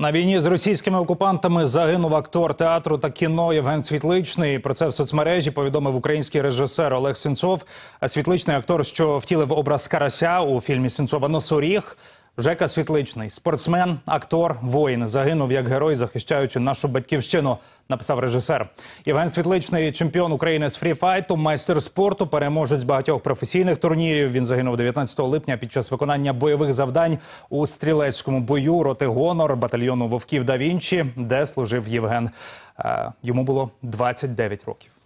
На війні з російськими окупантами загинув актор театру та кіно Євген Світличний. Про це в соцмережі повідомив український режисер Олег Сенцов. А світличний актор, що втілив образ Карася у фільмі Сенцова Носоріг. Жека Світличний, спортсмен, актор, воїн, загинув як герой, захищаючи нашу батьківщину. Написав режисер Євген Світличний, чемпіон України з фріфайту, майстер спорту, переможець багатьох професійних турнірів. Він загинув 19 липня під час виконання бойових завдань у стрілецькому бою роти гонор батальйону вовків да Вінчі, де служив Євген. Е, йому було 29 років.